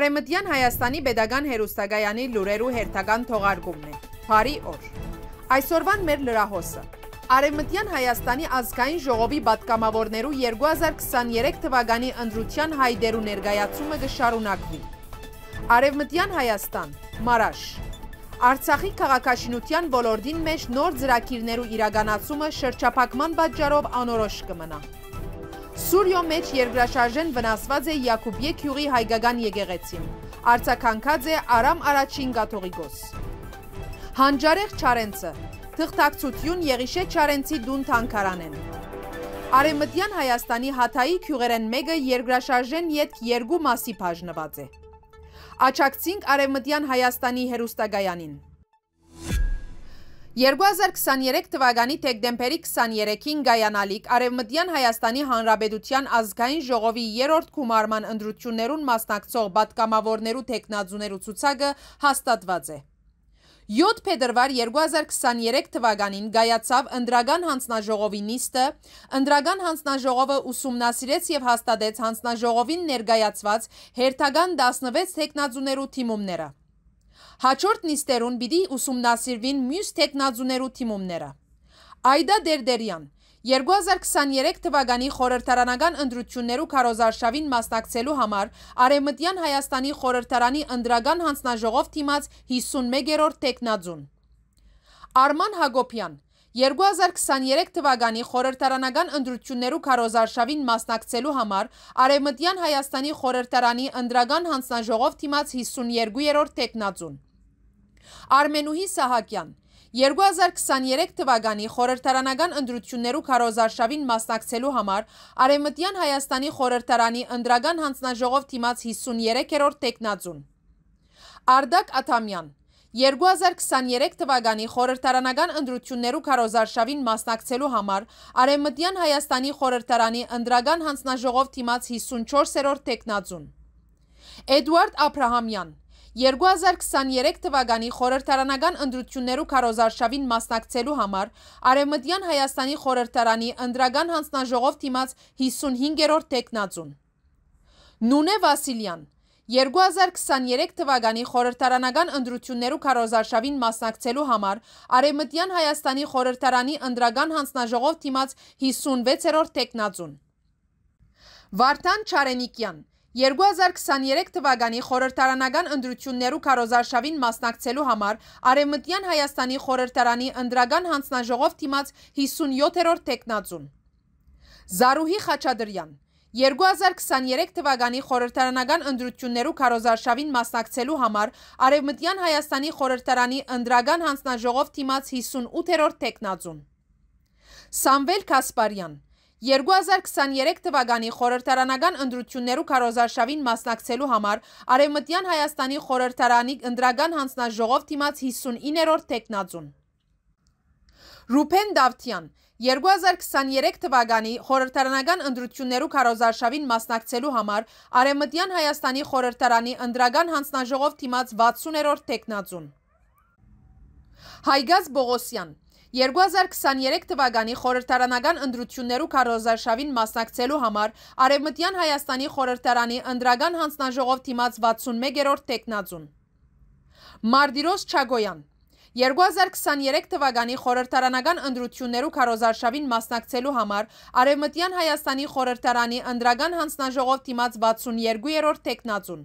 Արեմտյան Հայաստանի Պետական Հերուստագայանի լուրերու հերթական թողարկումն է։ Բարի օր։ Այսօրվան մեր լրահոսը։ Արեմտյան Հայաստանի ազգային ժողովի պատգամավորներու 2023 թվականի ընտրության հայդերու ներկայացումը կշարունակվի։ Արևմտյան Հայաստան, Մարաշ։ Արցախի քաղաքաշինության ոլորտին մեջ նոր ծրագիրներու իրականացումը շրջափակման պատճառով անորոշ կմնա։ Սուրյո մեջ երգրաշարժեն վնասված է Յակուբյե քյուղի հայկական եկեղեցին։ Արցականքած է Արամ Արաչին կաթողիկոս։ Հանջարեղ Չարենցը, թղթակցություն Եղիշե Չարենցի դուն թանկարանեն։ Արեմտյան Հայաստանի հատայի քյուղերեն մեկը երգրաշարժեն ետք երկու մասի բաժնված է։ Աչակցինք Արևմտյան Հայաստանի հերուստագայանին։ 2023 թվականի թեկդեմբերի 23-ին գայանալիք Արևմտյան Հայաստանի Հանրապետության ազգային ժողովի երրորդ գումարման ընտրություններուն մասնակցող պատգամավորներու տեխնաձուներու ցուցակը հաստատված է։ 7 փետրվար 2023 թվականին գայացավ ընդրական հանձնաժողովի նիստը, ընդրական հանձնաժողովը ուսումնասիրեց եւ հաստատեց հանձնաժողովին ներկայացված հերթական 16 տեխնաձուներու թիմումները։ Հաջորդ նիստերուն պիտի ուսումնասիրվին մյուս տեխնազուներու թիմումները։ Այդա Դերդերյան 2023 թվականի խորհրդարանական ընտրություններու քարոզարշավին մասնակցելու համար Արևմտյան Հայաստանի խորհրդարանի ընդրական հանձնաժողով թիմած 51-րդ տեխնաձուն։ Արման Հակոբյան 2023 թվականի խորհրդարանական ընտրություններու քարոզարշավին մասնակցելու համար Արևմտյան Հայաստանի խորհրդարանի ընդրական հանձնաժողով թիմած 52-րդ տեխնաձուն։ Արմենուհի Սահակյան 2023 թվականի խորհրդարանական ընտրություններու քարոզարշավին մասնակցելու համար Արևմտյան Հայաստանի խորհրդարանի ընդրական հանձնաժողով թիմած 53-րդ տեքնաձուն։ Արդակ Աթամյան 2023 թվականի խորհրդարանական ընտրություններու քարոզարշավին մասնակցելու համար Արևմտյան Հայաստանի խորհրդարանի ընդրական հանձնաժողով թիմած 54-րդ տեքնաձուն։ Էդուարդ Աբրահամյան 2023 թվականի խորհրդարանական ընտրություններու քարոզարշավին մասնակցելու համար Արևմտյան Հայաստանի խորհրդարանի ընդրական հանձնաժողով թիմած 55-րդ տեքնածուն։ Նունե Վասիլյան 2023 թվականի խորհրդարանական ընտրություններու քարոզարշավին մասնակցելու համար Արևմտյան Հայաստանի խորհրդարանի ընդրական հանձնաժողով թիմած 56-րդ տեքնածուն։ Վարդան Չարենիկյան 2023 թվականի խորհրդարանական ընտրություններու քարոզարշավին մասնակցելու համար Արևմտյան Հայաստանի խորհրդարանի ընդրական հանձնաժողով դիմաց 57-րդ տեխնացուն։ Զարուհի Խաչադրյան 2023 թվականի խորհրդարանական ընտրություններու քարոզարշավին մասնակցելու համար Արևմտյան Հայաստանի խորհրդարանի ընդրական հանձնաժողով դիմաց 58-րդ տեխնացուն։ Սամվել Կասպարյան 2023 2023 թվականի խորհրդարանական ընդրություններու քարոզարշավին մասնակցելու համար Արևմտյան Հայաստանի խորհրդարանի ընդրական հանձնաժողով թիմաց 59-րդ տեխնաձուն։ Ռուփեն Դավթյան 2023 թվականի խորհրդարանական ընդրություններու քարոզարշավին մասնակցելու համար Արևմտյան Հայաստանի խորհրդարանի ընդրական հանձնաժողով թիմաց 60-րդ տեխնաձուն։ Հայգազ Բողոսյան 2023 2023 թվականի խորհրդարանական ընտրություններու քարոզարշավին մասնակցելու համար Արևմտյան Հայաստանի խորհրդարանի ընդրական հանձնաժողով դիմաց 61-րդ տեխնացուն։ Մարդիրոս Չագոյան 2023 թվականի խորհրդարանական ընտրություններու քարոզարշավին մասնակցելու համար Արևմտյան Հայաստանի խորհրդարանի ընդրական հանձնաժողով դիմաց 62-րդ տեխնացուն։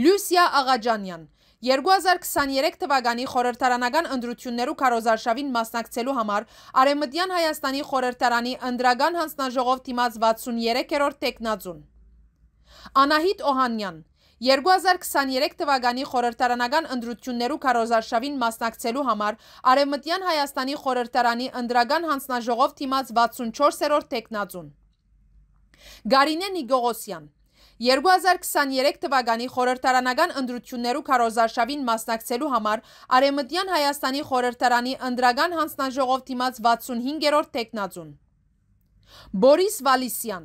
Լյուսիա Աղաջանյան 2023 թվականի խորհրդարանական ընտրություններու քարոզարշավին մասնակցելու համար Արեմտյան Հայաստանի խորհրդարանի ընդրական հանձնաժողով դիմաց 63-րդ տեխնաձուն։ Անահիտ Օհանյան 2023 թվականի խորհրդարանական ընտրություններու քարոզարշավին մասնակցելու համար Արևմտյան Հայաստանի խորհրդարանի ընդրական հանձնաժողով դիմաց 64-րդ տեխնաձուն։ Գարինե Նիգողոսյան 2023 2023 թվականի խորհրդարանական ընտրություններու քարոզարշավին մասնակցելու համար Արեմտյան Հայաստանի խորհրդարանի ընդրական հանձնաժողով դիմաց 65-րդ տեխնացուն։ Բորիս Վալիսյան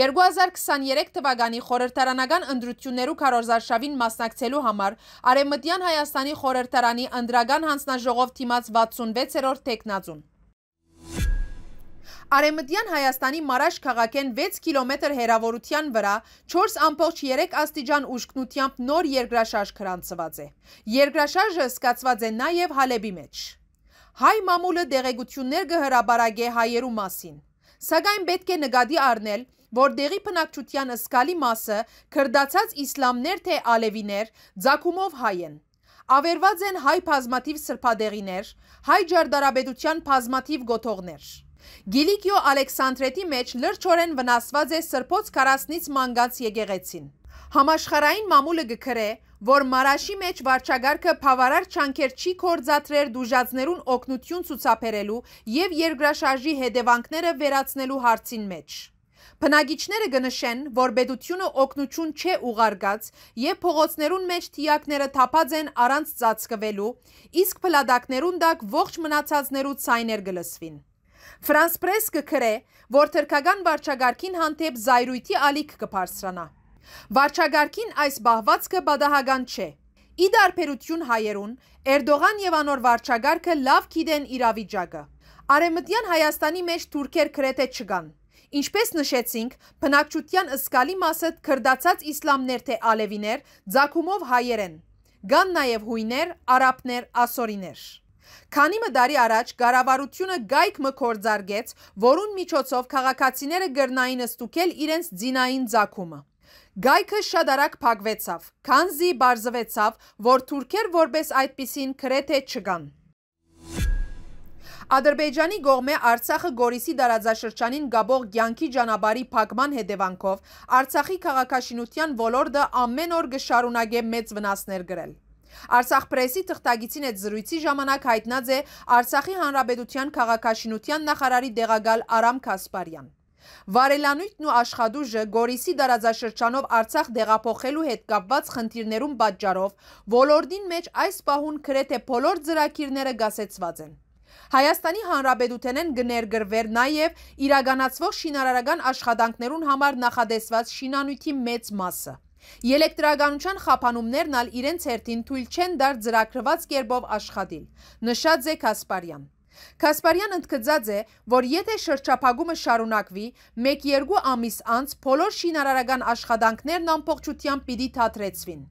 2023 թվականի խորհրդարանական ընտրություններու քարոզարշավին մասնակցելու համար Արեմտյան Հայաստանի խորհրդարանի ընդրական հանձնաժողով դիմաց 66-րդ տեխնացուն։ Արեմտյան Հայաստանի Մարաշ քաղաքեն 6 կիլոմետր հեռավորության վրա 4.3 աստիճան ուշքնությամբ նոր երկրաշարժ քրանցված է։ Երկրաշարժը սկացված է նաև Հալեբի մեջ։ Հայ մամուլը դեղեցություններ կհրաբարագե հայերու մասին։ Սակայն պետք է նկատի առնել, որ դեղի բնակչության սկալի մասը քրդացած իսլամներ թե ալևիներ ձակումով հայ են։ Ավերված են հայ բազմաթիվ սրբադեղիներ, հայ ջարդարաբեդության բազմաթիվ գոթողներ։ Գիլիկյո Ալեքսանդրետի մեջ լրջորեն վնասված է Սրբոց կարասնից մանգած եկեղեցին։ Համաշխարային մամուլը գկրե, որ Մարաշի մեջ վարչագարքը բավարար չանքեր չի կորձատրեր դուժածներուն օգնություն ցուցաբերելու եւ երկրաշարժի հետևանքները վերացնելու հարցին մեջ։ Բնագիչները գնշեն, որ բեդությունը օգնություն չէ ուղարկած եւ փողոցներուն մեջ թիակները թափած են առանց ծածկվելու, իսկ փլադակներուն դակ ողջ մնացածներու ցայներ գլսվին։ Ֆրանսպրես կքրե, որ թրքական վարչագարքին հանդեպ զայրույթի ալիք կբարձրանա։ Վարչագարքին այս բահվածքը բադահական չէ։ Ի դարբերություն հայերուն, Էրդողան եւ անոր վարչագարքը լավ գիտեն իրավիճակը։ Արեմտյան Հայաստանի մեջ թուրքեր քրեթե չկան։ Ինչպես նշեցինք, բնակչության ըսկալի մասը քրդացած իսլամներ թե ալևիներ, ցակումով հայեր են։ Կան նաև հույներ, արաբներ, ասորիներ։ Քանի մդարի առաջ գարավարությունը գայք մկործարգեց, որուն միջոցով քաղաքացիները գրնային ստուկել իրենց ձինային ձակումը։ Գայքը շատ արագ փակվեցավ, քանզի բարձվեցավ, որ թուրքեր որպես այդպիսին քրեթե չգան։ Ադրբեջանի գողմե Արցախը Գորիսի դարաձաշրջանին գաբող Գյանքի ճանապարհի փակման հետևանքով Արցախի քաղաքաշինության ոլորտը ամեն օր գշարունակե մեծ վնասներ գրել։ Արցախ պրեսի թղթագիցին այդ զրույցի ժամանակ հայտնած է Արցախի Հանրապետության քաղաքաշինության նախարարի դեղագալ Արամ Կասպարյան։ Վարելանույթն ու աշխատուժը Գորիսի դարաձաշրջանով Արցախ դեղափոխելու հետ կապված խնդիրներում պատճառով ոլորտին մեջ այս պահուն գրեթե բոլոր ծրագիրները գասեցված են։ Հայաստանի Հանրապետութենեն գներգրվեր նաև իրականացվող շինարարական աշխատանքներուն համար նախադեսված շինանյութի մեծ մասը։ Ելեկտրականության խափանումներն ալ իրենց հերթին թույլ չեն դար ծրագրված կերպով աշխատիլ։ Նշած է Կասպարյան։ Կասպարյան ընդգծած է, որ եթե շրջափակումը շարունակվի, 1-2 ամիս անց բոլոր շինարարական աշխատանքներն ամբողջությամբ պիտի թատրեցվին։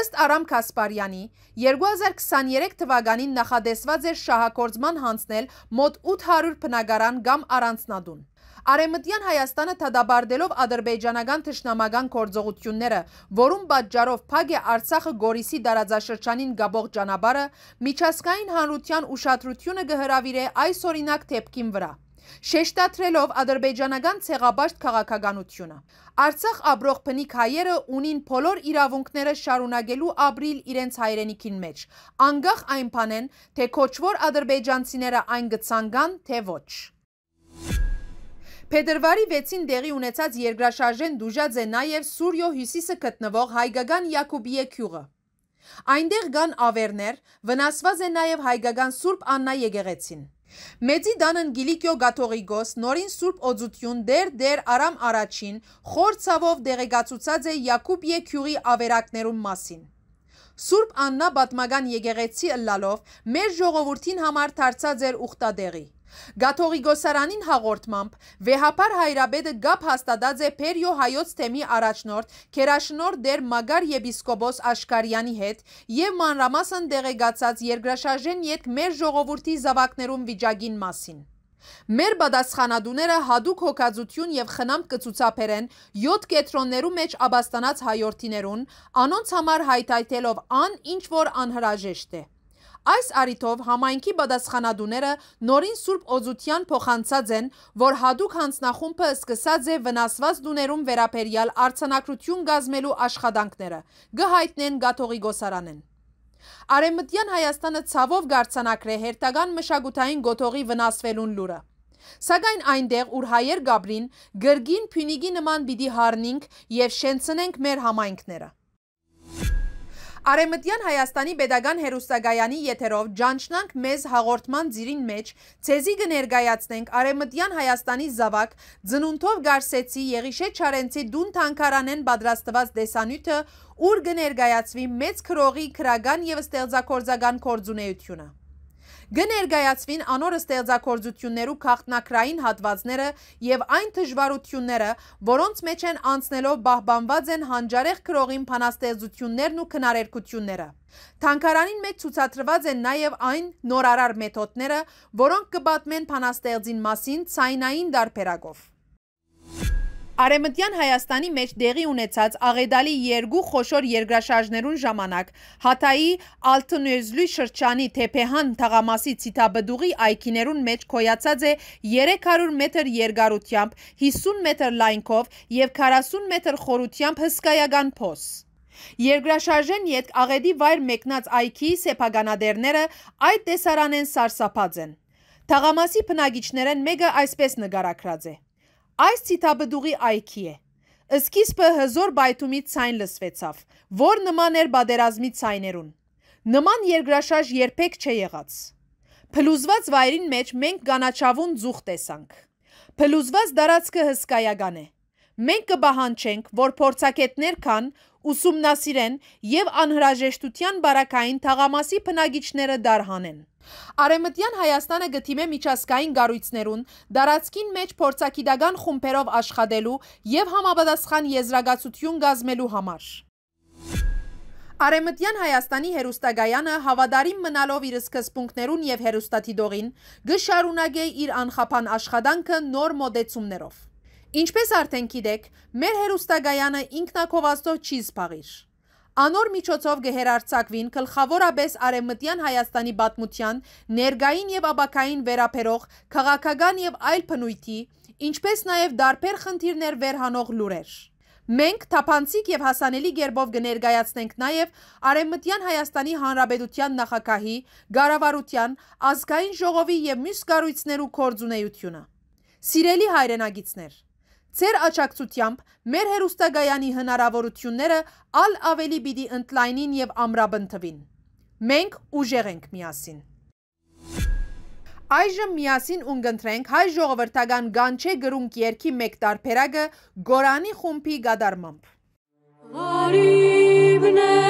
Ըստ Արամ Կասպարյանի, 2023 թվականին նախադեсված էր շահագործման հանձնել մոտ 800 բնակարան կամ առանձնատուն։ Արեմտյան Հայաստանը թադաբարդելով ադրբեջանական թշնամական կործողությունները, որում բատճարով պագ է արցախը գորիսի դարաձաշրջանին գաբող ճանաբարը, միջասկային հանրության ուշատրությունը գհրավիր է այս օրինակ թեպքին վրա շեշտատրելով ադրբեջանական ցեղաբաշտ քաղաքականությունը։ Արցախ աբրող փնիկ հայերը ունին բոլոր իրավունքները շարունակելու ապրիլ իրենց հայրենիքին մեջ, անգախ այն բանեն, թե քոչվոր ադրբեջանցիները այն գցանգան, թե ոչ։ Փետրվարի 6-ին դեղի ունեցած երկրաշարժեն դուժած է նաև Սուրյո հյուսիսը գտնվող հայկական Յակոբիե քյուղը։ Այնտեղ կան ավերներ, վնասված է նաև հայկական Սուրբ Աննա եկեղեցին։ Մեծի դանն Գիլիկիո Գաթողիկոս նորին Սուրբ Օծություն դեր-դեր Արամ առաջին խոր ցավով դեղեկացուցած է Յակոբիե քյուղի ավերակներում մասին։ Սուրբ Աննա պատմական եկեղեցի ըլլալով մեր ժողովրդին համար դարձած էր ուխտադեղի։ Գաթողի գոսարանին հաղորդմամբ վեհապար հայրաբեդը գապ հաստադած է պերյո հայոց թեմի առաջնորդ, կերաշնոր դեր մագար եպիսկոբոս աշկարյանի հետ և մանրամասն դեղեգացած երգրաշաժեն ետ մեր ժողովորդի զավակներում վիճագին մասին։ Մեր բադասխանադուները հադուկ հոգածություն և խնամտ կծուցապերեն յոտ կետրոններու մեջ աբաստանած հայորդիներուն, անոնց համար հայտայթելով ան ինչ-որ անհրաժեշտ է։ Այս արիթով համայնքի բադասխանադուները նորին Սուրբ Օծության փոխանցած են, որ հադուկ հանձնախումբը սկսած է վնասված դուներում վերապերյալ արցանակրություն գազմելու աշխատանքները, գհայտնեն գաթողի գոսարանեն։ Արեմմտյան Հայաստանը ցավով գարցանակր է հերթական մշակութային գոթողի վնասվելուն լուրը։ Սակայն այնտեղ ուր հայեր գաբրին գրգին փյունիգի նման պիտի հառնինք եւ շենցնենք մեր համայնքները։ Արեմտյան Հայաստանի Պետական Հերուստագայանի եթերով ճանչնանք մեզ հաղորդման ձիրին մեջ, ցեզի կներկայացնենք Արեմտյան Հայաստանի զավակ Ձնունթով Գարսեցի Եղիշե Չարենցի դուն թանկարանեն պատրաստված դեսանյութը, ուր կներկայացվի մեծ քրողի քրական եւ ստեղծագործական կորձունեությունը գներգայացվին անոր ստեղծագործություններու քաղաքնակրային հատվածները եւ այն դժվարությունները, որոնց մեջ են անցնելով բահբանված են հանճարեղ գրողին փանաստեղծություններն ու քնարերգությունները։ Թանկարանին մեջ ցուցադրված են նաև այն նորարար մեթոդները, որոնք կբատմեն փանաստեղծին մասին ցայնային դարբերակով։ Արեմտյան Հայաստանի մեջ դեղի ունեցած աղեդալի երկու խոշոր երգրաշարժներուն ժամանակ Հատայի Ալտնյուզլի շրջանի Թեփեհան թաղամասի ցիտաբդուղի այգիներուն մեջ կոյացած է 300 մետր երկարությամբ, 50 մետր լայնքով եւ 40 մետր խորությամբ հսկայական փոս։ Երկրաշարժեն յետք աղեդի վայր մեկնած այքի սեփականադերները այդ տեսարանեն սարսափած են։ Թաղամասի բնագիչներն մեկը այսպես նկարագրած է. Այս ցիտաբդուղի այքի է։ Սկիզբը հզոր բայթումի ցայն լսվեցավ, որ նման էր բادرազմի ցայներուն։ Նման երկրաշարժ երբեք չէ եղած։ Փլուզված վայրին մեջ մենք գանաչավուն ձուխ տեսանք։ Փլուզված դարածքը հսկայական է։ Մենք կբահանչենք, որ փորձակետներ կան, ուսումնասիրեն և անհրաժեշտության բարակային թաղամասի պնագիչները դարհանեն։ Արեմտյան Հայաստանը գտիմ է միջասկային գարույցներուն, դարացքին մեջ փորձակիդագան խումպերով աշխատելու և համաբադասխան եզրագացություն գազմելու համար։ Արեմտյան Հայաստանի հերուստագայանը հավադարիմ մնալով իր սկզպունքներուն և հերուստատիդողին, գշարունագե իր անխապան աշխատանքը նոր մոդեցումներով։ Ինչպես արդեն գիտեք, մեր հերուստագայանը ինքնակովաստով չի զբաղիր։ Անոր միջոցով գհերարցակվին գլխավորապես արևմտյան Հայաստանի բատմության, ներգային եւ աբակային վերապերող, քաղաքական եւ այլ բնույթի, ինչպես նաեւ դարբեր խնդիրներ վերհանող լուրեր։ Մենք թափանցիկ եւ հասանելի ģերբով կներկայացնենք նաեւ Արևմտյան Հայաստանի Հանրապետության նախագահի, Գարավարության, ազգային ժողովի եւ մյուս կառույցներու կորձունեությունը։ Սիրելի հայրենագիցներ, Ձեր աջակցությամբ մեր հերուստագայանի հնարավորությունները ալ ավելի պիտի ընդլայնին եւ ամրաբնթվին։ Մենք ուժեղ ենք միասին։ Այժմ միասին ունգընտրենք հայ ժողովրդական գանչե գրունկ երկի մեկ տարբերակը Գորանի խումբի գադարմամբ։ Արիվներ